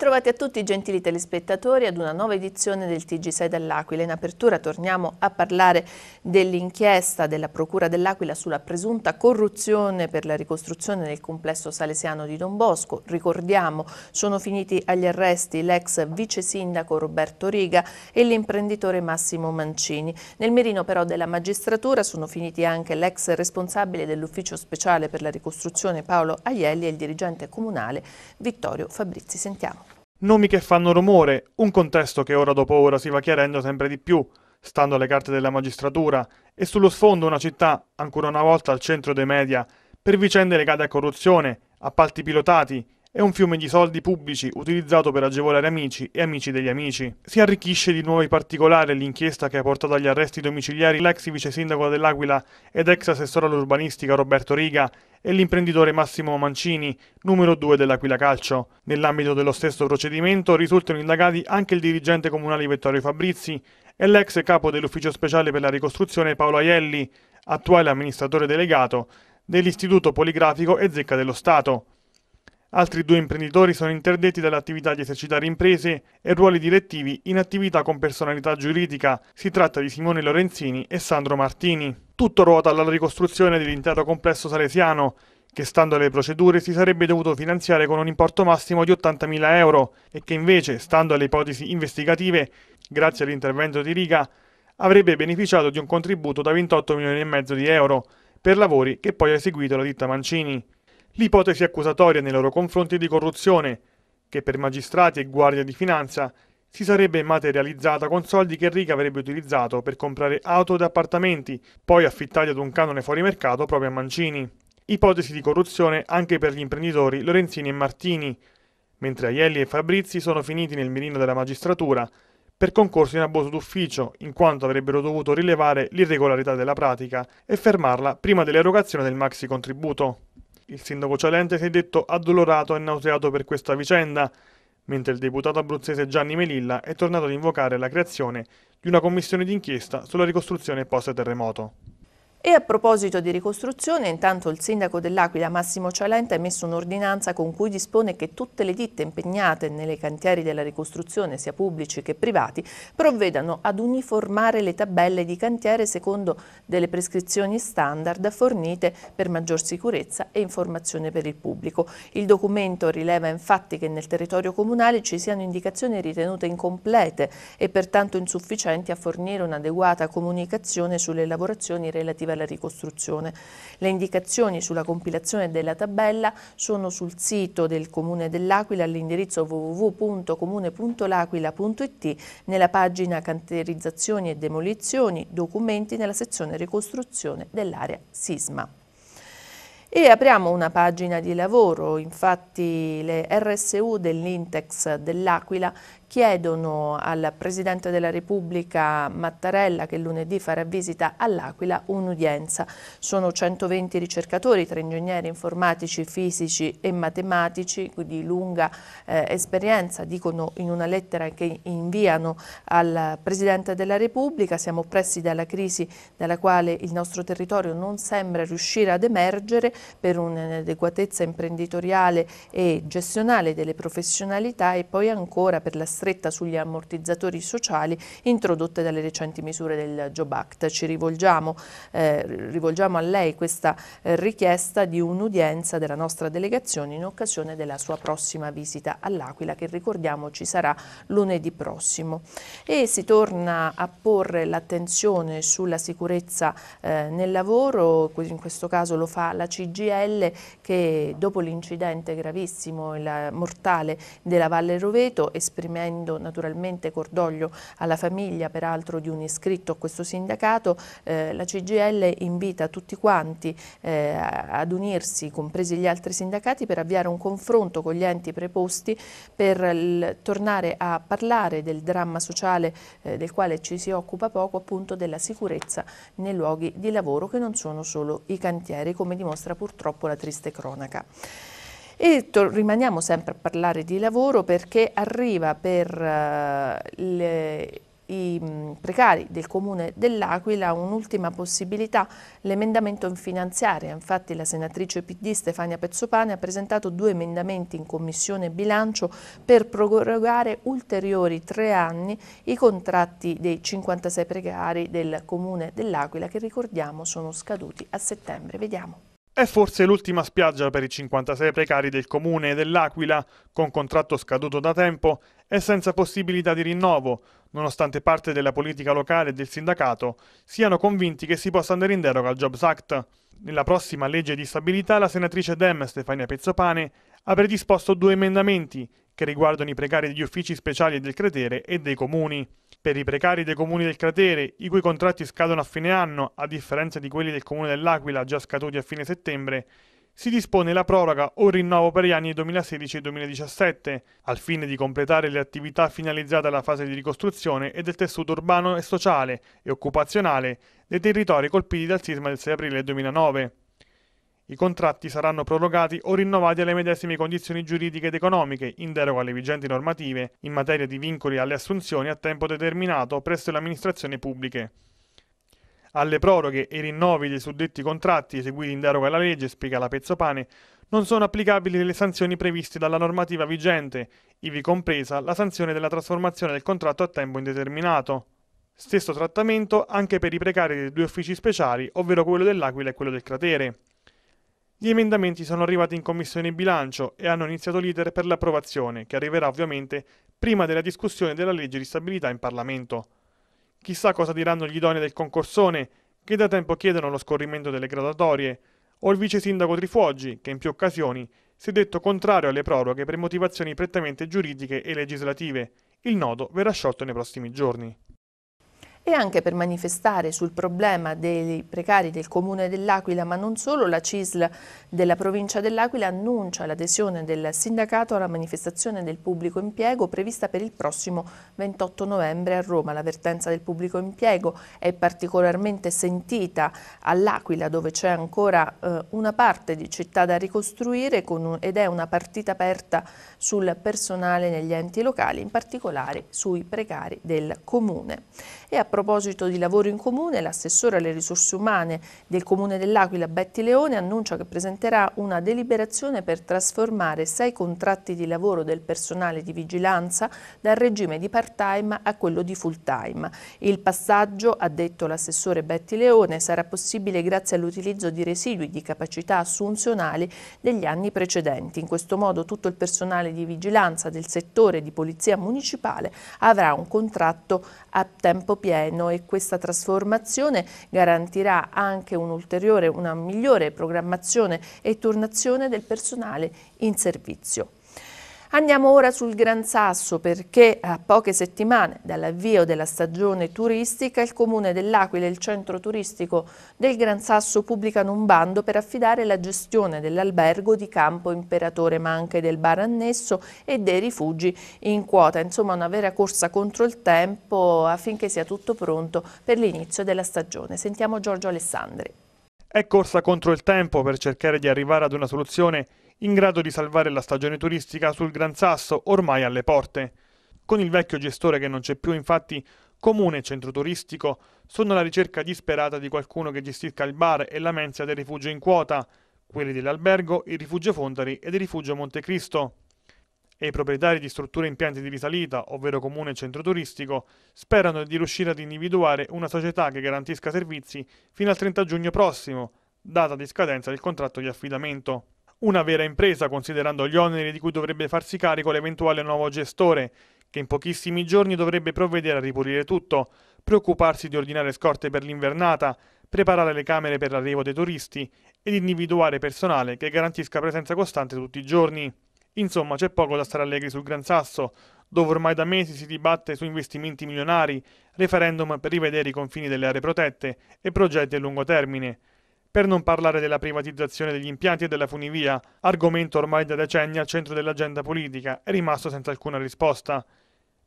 Bentrovati a tutti gentili telespettatori ad una nuova edizione del TG6 dell'Aquila. In apertura torniamo a parlare dell'inchiesta della Procura dell'Aquila sulla presunta corruzione per la ricostruzione del complesso salesiano di Don Bosco. Ricordiamo, sono finiti agli arresti l'ex vice sindaco Roberto Riga e l'imprenditore Massimo Mancini. Nel mirino però della magistratura sono finiti anche l'ex responsabile dell'ufficio speciale per la ricostruzione Paolo Aielli e il dirigente comunale Vittorio Fabrizi. Sentiamo. Nomi che fanno rumore, un contesto che ora dopo ora si va chiarendo sempre di più, stando alle carte della magistratura, e sullo sfondo una città, ancora una volta al centro dei media, per vicende legate a corruzione, appalti pilotati e un fiume di soldi pubblici utilizzato per agevolare amici e amici degli amici. Si arricchisce di nuovi particolari l'inchiesta che ha portato agli arresti domiciliari l'ex vice sindaco dell'Aquila ed ex assessore all'urbanistica Roberto Riga e l'imprenditore Massimo Mancini, numero 2 dell'Aquila Calcio. Nell'ambito dello stesso procedimento risultano indagati anche il dirigente comunale Vittorio Fabrizi e l'ex capo dell'ufficio speciale per la ricostruzione Paolo Aielli, attuale amministratore delegato dell'Istituto Poligrafico e Zecca dello Stato. Altri due imprenditori sono interdetti dall'attività di esercitare imprese e ruoli direttivi in attività con personalità giuridica. Si tratta di Simone Lorenzini e Sandro Martini. Tutto ruota alla ricostruzione dell'intero complesso salesiano, che stando alle procedure si sarebbe dovuto finanziare con un importo massimo di 80.000 euro e che invece, stando alle ipotesi investigative, grazie all'intervento di Riga, avrebbe beneficiato di un contributo da 28 milioni e mezzo di euro per lavori che poi ha eseguito la ditta Mancini. L'ipotesi accusatoria nei loro confronti di corruzione, che per magistrati e guardia di finanza si sarebbe materializzata con soldi che Enrica avrebbe utilizzato per comprare auto ed appartamenti, poi affittati ad un canone fuori mercato proprio a Mancini. Ipotesi di corruzione anche per gli imprenditori Lorenzini e Martini, mentre Aielli e Fabrizi sono finiti nel mirino della magistratura per concorso in abuso d'ufficio, in quanto avrebbero dovuto rilevare l'irregolarità della pratica e fermarla prima dell'erogazione del maxi contributo. Il sindaco Cialente si è detto addolorato e nauseato per questa vicenda, mentre il deputato abruzzese Gianni Melilla è tornato ad invocare la creazione di una commissione d'inchiesta sulla ricostruzione post-terremoto. E a proposito di ricostruzione, intanto il sindaco dell'Aquila Massimo Cialenta ha emesso un'ordinanza con cui dispone che tutte le ditte impegnate nelle cantieri della ricostruzione, sia pubblici che privati, provvedano ad uniformare le tabelle di cantiere secondo delle prescrizioni standard fornite per maggior sicurezza e informazione per il pubblico. Il documento rileva infatti che nel territorio comunale ci siano indicazioni ritenute incomplete e pertanto insufficienti a fornire un'adeguata comunicazione sulle lavorazioni relative per la ricostruzione. Le indicazioni sulla compilazione della tabella sono sul sito del Comune dell'Aquila all'indirizzo www.comune.laquila.it nella pagina Canterizzazioni e demolizioni, documenti nella sezione ricostruzione dell'area sisma. E apriamo una pagina di lavoro, infatti le RSU dell'Intex dell'Aquila chiedono al Presidente della Repubblica Mattarella che lunedì farà visita all'Aquila un'udienza. Sono 120 ricercatori, tra ingegneri informatici, fisici e matematici di lunga eh, esperienza, dicono in una lettera che inviano al Presidente della Repubblica, siamo oppressi dalla crisi dalla quale il nostro territorio non sembra riuscire ad emergere per un'adeguatezza imprenditoriale e gestionale delle professionalità e poi ancora per l'assenza stretta sugli ammortizzatori sociali introdotte dalle recenti misure del Job Act. Ci rivolgiamo, eh, rivolgiamo a lei questa eh, richiesta di un'udienza della nostra delegazione in occasione della sua prossima visita all'Aquila che ricordiamo ci sarà lunedì prossimo. E si torna a porre l'attenzione sulla sicurezza eh, nel lavoro, in questo caso lo fa la CGL che dopo l'incidente gravissimo e mortale della Valle Roveto esprimendo esprimendo naturalmente cordoglio alla famiglia, peraltro di un iscritto a questo sindacato, eh, la CGL invita tutti quanti eh, ad unirsi, compresi gli altri sindacati, per avviare un confronto con gli enti preposti per tornare a parlare del dramma sociale eh, del quale ci si occupa poco, appunto della sicurezza nei luoghi di lavoro che non sono solo i cantieri, come dimostra purtroppo la triste cronaca. E rimaniamo sempre a parlare di lavoro perché arriva per eh, le, i mm, precari del comune dell'Aquila un'ultima possibilità, l'emendamento in finanziaria. Infatti la senatrice PD Stefania Pezzopane ha presentato due emendamenti in commissione bilancio per prorogare ulteriori tre anni i contratti dei 56 precari del comune dell'Aquila che ricordiamo sono scaduti a settembre. Vediamo. È forse l'ultima spiaggia per i 56 precari del comune dell'Aquila, con contratto scaduto da tempo e senza possibilità di rinnovo, nonostante parte della politica locale e del sindacato siano convinti che si possa andare in deroga al Jobs Act. Nella prossima legge di stabilità la senatrice Dem Stefania Pezzopane ha predisposto due emendamenti che riguardano i precari degli uffici speciali del cratere e dei comuni. Per i precari dei comuni del cratere, i cui contratti scadono a fine anno, a differenza di quelli del comune dell'Aquila già scaduti a fine settembre, si dispone la proroga o rinnovo per gli anni 2016 e 2017, al fine di completare le attività finalizzate alla fase di ricostruzione e del tessuto urbano e sociale e occupazionale dei territori colpiti dal sisma del 6 aprile 2009. I contratti saranno prorogati o rinnovati alle medesime condizioni giuridiche ed economiche, in deroga alle vigenti normative in materia di vincoli alle assunzioni a tempo determinato presso le amministrazioni pubbliche. Alle proroghe e rinnovi dei suddetti contratti eseguiti in deroga alla legge, spiega la Pezzopane, non sono applicabili le sanzioni previste dalla normativa vigente, ivi compresa la sanzione della trasformazione del contratto a tempo indeterminato. Stesso trattamento anche per i precari dei due uffici speciali, ovvero quello dell'Aquila e quello del Cratere. Gli emendamenti sono arrivati in Commissione Bilancio e hanno iniziato l'iter per l'approvazione, che arriverà ovviamente prima della discussione della legge di stabilità in Parlamento. Chissà cosa diranno gli idonei del concorsone, che da tempo chiedono lo scorrimento delle gradatorie, o il vice sindaco Trifuoggi, che in più occasioni si è detto contrario alle proroghe per motivazioni prettamente giuridiche e legislative. Il nodo verrà sciolto nei prossimi giorni e anche per manifestare sul problema dei precari del Comune dell'Aquila, ma non solo, la CISL della provincia dell'Aquila annuncia l'adesione del sindacato alla manifestazione del pubblico impiego prevista per il prossimo 28 novembre a Roma. L'avvertenza del pubblico impiego è particolarmente sentita all'Aquila dove c'è ancora eh, una parte di città da ricostruire un, ed è una partita aperta sul personale negli enti locali, in particolare sui precari del Comune. E a proposito di lavoro in comune, l'assessore alle risorse umane del comune dell'Aquila Betti Leone annuncia che presenterà una deliberazione per trasformare sei contratti di lavoro del personale di vigilanza dal regime di part-time a quello di full-time. Il passaggio, ha detto l'assessore Betti Leone, sarà possibile grazie all'utilizzo di residui di capacità assunzionali degli anni precedenti. In questo modo tutto il personale di vigilanza del settore di polizia municipale avrà un contratto a tempo pieno e questa trasformazione garantirà anche un'ulteriore, una migliore programmazione e turnazione del personale in servizio. Andiamo ora sul Gran Sasso perché a poche settimane dall'avvio della stagione turistica il Comune dell'Aquila e il centro turistico del Gran Sasso pubblicano un bando per affidare la gestione dell'albergo di Campo Imperatore ma anche del bar annesso e dei rifugi in quota. Insomma una vera corsa contro il tempo affinché sia tutto pronto per l'inizio della stagione. Sentiamo Giorgio Alessandri. È corsa contro il tempo per cercare di arrivare ad una soluzione in grado di salvare la stagione turistica sul Gran Sasso ormai alle porte. Con il vecchio gestore che non c'è più, infatti, comune e centro turistico sono alla ricerca disperata di qualcuno che gestisca il bar e la mensa del rifugio in quota, quelli dell'albergo, il rifugio Fondari ed il rifugio Montecristo. E i proprietari di strutture e impianti di risalita, ovvero comune e centro turistico, sperano di riuscire ad individuare una società che garantisca servizi fino al 30 giugno prossimo, data di scadenza del contratto di affidamento. Una vera impresa considerando gli oneri di cui dovrebbe farsi carico l'eventuale nuovo gestore, che in pochissimi giorni dovrebbe provvedere a ripulire tutto, preoccuparsi di ordinare scorte per l'invernata, preparare le camere per l'arrivo dei turisti ed individuare personale che garantisca presenza costante tutti i giorni. Insomma, c'è poco da stare allegri sul Gran Sasso, dove ormai da mesi si dibatte su investimenti milionari, referendum per rivedere i confini delle aree protette e progetti a lungo termine. Per non parlare della privatizzazione degli impianti e della funivia, argomento ormai da decenni al centro dell'agenda politica, è rimasto senza alcuna risposta.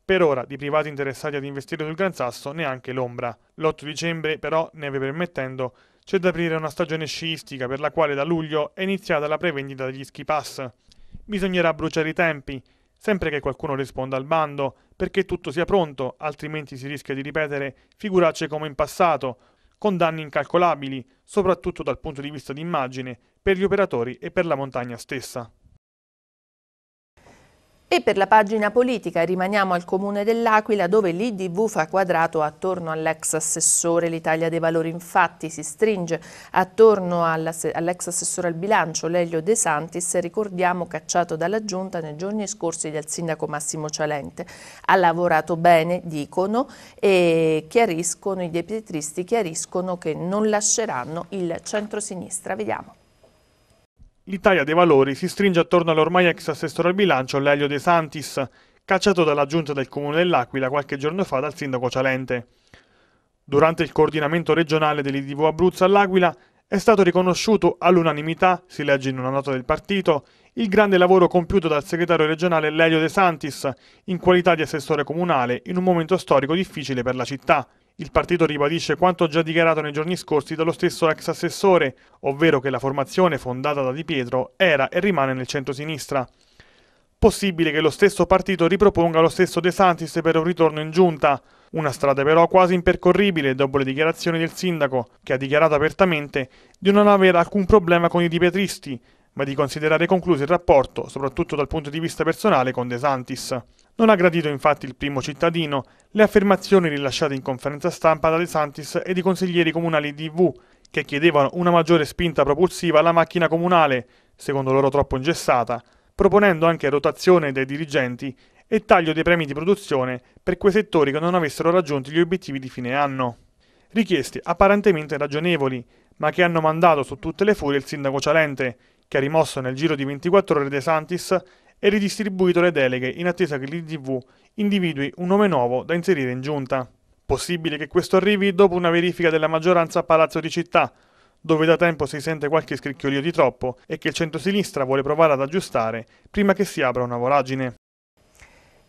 Per ora, di privati interessati ad investire sul Gran Sasso, neanche l'ombra. L'8 dicembre, però, neve permettendo, c'è da aprire una stagione sciistica per la quale da luglio è iniziata la prevendita degli ski pass. Bisognerà bruciare i tempi, sempre che qualcuno risponda al bando, perché tutto sia pronto, altrimenti si rischia di ripetere figuracce come in passato, con danni incalcolabili, soprattutto dal punto di vista di immagine, per gli operatori e per la montagna stessa. E per la pagina politica rimaniamo al comune dell'Aquila dove l'IDV fa quadrato attorno all'ex assessore. L'Italia dei Valori infatti si stringe attorno all'ex assessore al bilancio Lelio De Santis, ricordiamo cacciato dalla giunta nei giorni scorsi dal sindaco Massimo Cialente. Ha lavorato bene, dicono, e chiariscono, i deputisti chiariscono che non lasceranno il centro-sinistra. Vediamo. L'Italia dei Valori si stringe attorno all'ormai ex assessore al bilancio Lelio De Santis, cacciato dalla giunta del comune dell'Aquila qualche giorno fa dal sindaco Cialente. Durante il coordinamento regionale dell'IDV Abruzzo all'Aquila è stato riconosciuto all'unanimità, si legge in una nota del partito, il grande lavoro compiuto dal segretario regionale Lelio De Santis in qualità di assessore comunale in un momento storico difficile per la città. Il partito ribadisce quanto già dichiarato nei giorni scorsi dallo stesso ex assessore, ovvero che la formazione fondata da Di Pietro era e rimane nel centro-sinistra. Possibile che lo stesso partito riproponga lo stesso De Santis per un ritorno in giunta, una strada però quasi impercorribile dopo le dichiarazioni del sindaco, che ha dichiarato apertamente di non avere alcun problema con i dipietristi ma di considerare concluso il rapporto, soprattutto dal punto di vista personale, con De Santis. Non ha gradito infatti il primo cittadino le affermazioni rilasciate in conferenza stampa da De Santis e di consiglieri comunali di V, che chiedevano una maggiore spinta propulsiva alla macchina comunale, secondo loro troppo ingessata, proponendo anche rotazione dei dirigenti e taglio dei premi di produzione per quei settori che non avessero raggiunto gli obiettivi di fine anno. Richieste apparentemente ragionevoli, ma che hanno mandato su tutte le furie il sindaco Cialente, che ha rimosso nel giro di 24 ore De Santis e ridistribuito le deleghe in attesa che l'IDV individui un nome nuovo da inserire in giunta. Possibile che questo arrivi dopo una verifica della maggioranza a Palazzo di Città, dove da tempo si sente qualche scricchiolio di troppo e che il centro-sinistra vuole provare ad aggiustare prima che si apra una voragine.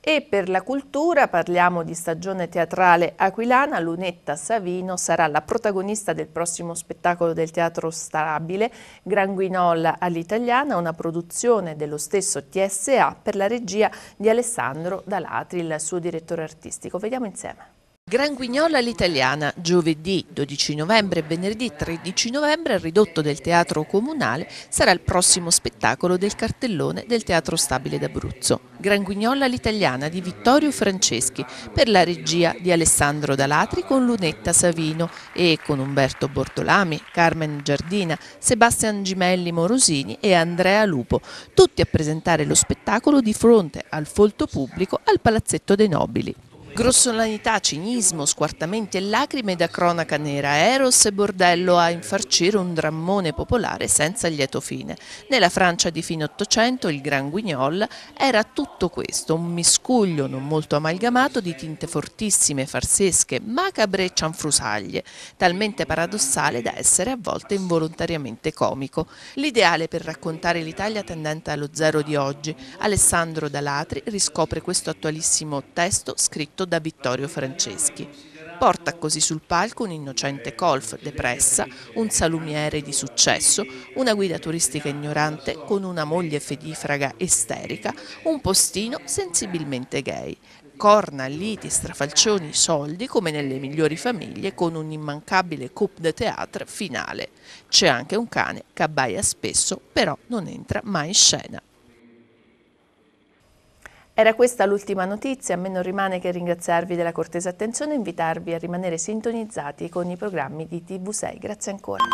E per la cultura parliamo di stagione teatrale aquilana, Lunetta Savino sarà la protagonista del prossimo spettacolo del Teatro Stabile, Gran Granguinola all'italiana, una produzione dello stesso TSA per la regia di Alessandro Dalatri, il suo direttore artistico. Vediamo insieme. Gran Guignola all'italiana, giovedì 12 novembre e venerdì 13 novembre al ridotto del Teatro Comunale sarà il prossimo spettacolo del cartellone del Teatro Stabile d'Abruzzo. Gran Guignola all'italiana di Vittorio Franceschi per la regia di Alessandro Dalatri con Lunetta Savino e con Umberto Bortolami, Carmen Giardina, Sebastian Gimelli Morosini e Andrea Lupo, tutti a presentare lo spettacolo di fronte al folto pubblico al Palazzetto dei Nobili. Grossolanità, cinismo, squartamenti e lacrime da cronaca nera, Eros e Bordello a infarcire un drammone popolare senza lieto fine. Nella Francia di fine Ottocento il Gran Guignol era tutto questo, un miscuglio non molto amalgamato di tinte fortissime, farsesche, macabre e cianfrusaglie, talmente paradossale da essere a volte involontariamente comico. L'ideale per raccontare l'Italia tendente allo zero di oggi, Alessandro D'Alatri riscopre questo attualissimo testo scritto cantato da Vittorio Franceschi. Porta così sul palco un innocente colf depressa, un salumiere di successo, una guida turistica ignorante con una moglie fedifraga esterica, un postino sensibilmente gay corna, liti, strafalcioni, soldi come nelle migliori famiglie con un immancabile coupe de théâtre finale. C'è anche un cane che abbaia spesso però non entra mai in scena. Era questa l'ultima notizia, a me non rimane che ringraziarvi della cortesa attenzione e invitarvi a rimanere sintonizzati con i programmi di TV6. Grazie ancora.